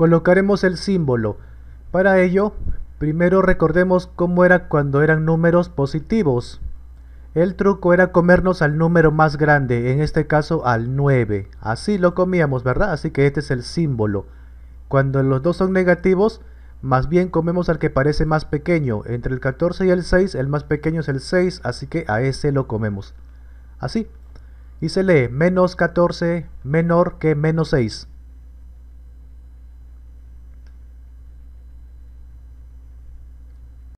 colocaremos el símbolo. Para ello, primero recordemos cómo era cuando eran números positivos. El truco era comernos al número más grande, en este caso al 9. Así lo comíamos, ¿verdad? Así que este es el símbolo. Cuando los dos son negativos, más bien comemos al que parece más pequeño. Entre el 14 y el 6, el más pequeño es el 6, así que a ese lo comemos. Así. Y se lee menos 14 menor que menos 6.